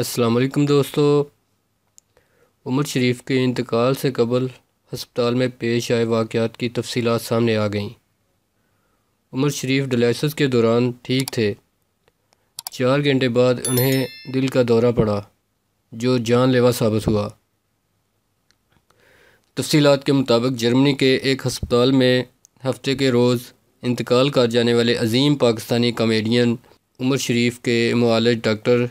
अस्सलाम दोस्तों उमर शरीफ के इंतकाल से कबल हस्पताल में पेश आए वाक़ात की तफसीत सामने आ गईं उमर शरीफ डलाइसिस के दौरान ठीक थे चार घंटे बाद उन्हें दिल का दौरा पड़ा जो जानलेवा साबित हुआ तफसीत के मुताबिक जर्मनी के एक हस्पताल में हफ्ते के रोज़ इंतकाल कर जाने वाले अजीम पाकिस्तानी कॉमेडियन उमर शरीफ के मालज डॉक्टर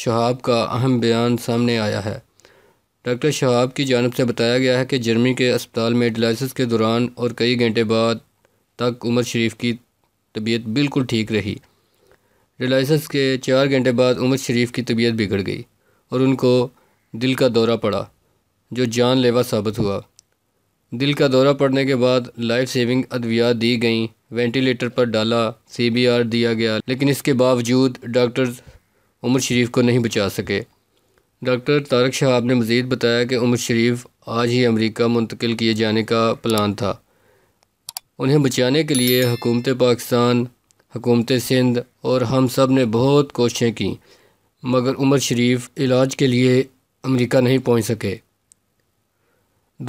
शहाब का अहम बयान सामने आया है डॉक्टर शहाब की जानब से बताया गया है कि जर्मनी के अस्पताल में डिलाइसिस के दौरान और कई घंटे बाद तक उमर शरीफ की तबीयत बिल्कुल ठीक रही डिलाइसिस के चार घंटे बाद उमर शरीफ की तबीयत बिगड़ गई और उनको दिल का दौरा पड़ा जो जानलेवा साबित हुआ दिल का दौरा पड़ने के बाद लाइफ सेविंग अद्वियात दी गई वेंटिलेटर पर डाला सीबीआर दिया गया लेकिन इसके बावजूद डॉक्टर्स उमर शरीफ को नहीं बचा सके डॉक्टर तारक शहाब ने मज़ीद बताया कि उमर शरीफ आज ही अमरीका मुंतकिल किए जाने का प्लान था उन्हें बचाने के लिए हुकूमत पाकिस्तान हुकूमत सिंध और हम सब ने बहुत कोशिशें की मगर उमर शरीफ इलाज के लिए अमरीका नहीं पहुँच सके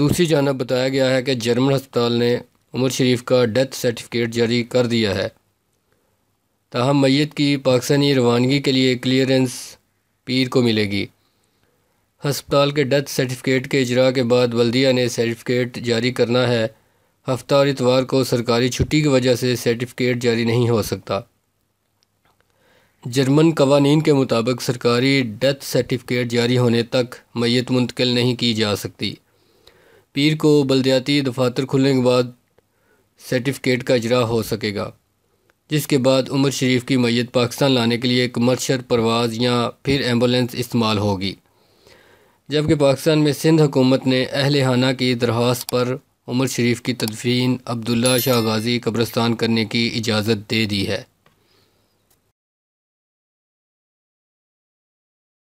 दूसरी जानब बताया गया है कि जर्मन अस्पताल ने उमर शरीफ का डेथ सर्टिफिकेट जारी कर दिया है ताहम मैत की पाकिस्तानी रवानगी के लिए क्लियरेंस पीर को मिलेगी हस्पताल के डेथ सर्टिफिकेट के इजरा के बाद बल्दिया ने सर्टिफिकेट जारी करना है हफ्ता और इतवार को सरकारी छुट्टी की वजह से सर्टिफिकेट जारी नहीं हो सकता जर्मन कवानीन के मुताबिक सरकारी डेथ सर्टिफिकेट जारी होने तक मैत मुंतकिल नहीं की जा सकती पीर को बल्दियाती दफातर खुलने के बाद सर्टिफिकेट का इजरा हो सकेगा जिसके बाद उमर शरीफ की मैत पाकिस्तान लाने के लिए कमर्शल परवाज़ या फिर एम्बुलेंस इस्तेमाल होगी जबकि पाकिस्तान में सिंध हुकूमत ने अहल की दरख्वास्त पर उमर शरीफ की तदफीन अब्दुल्ला शाह गाजी कब्रस्तान करने की इजाज़त दे दी है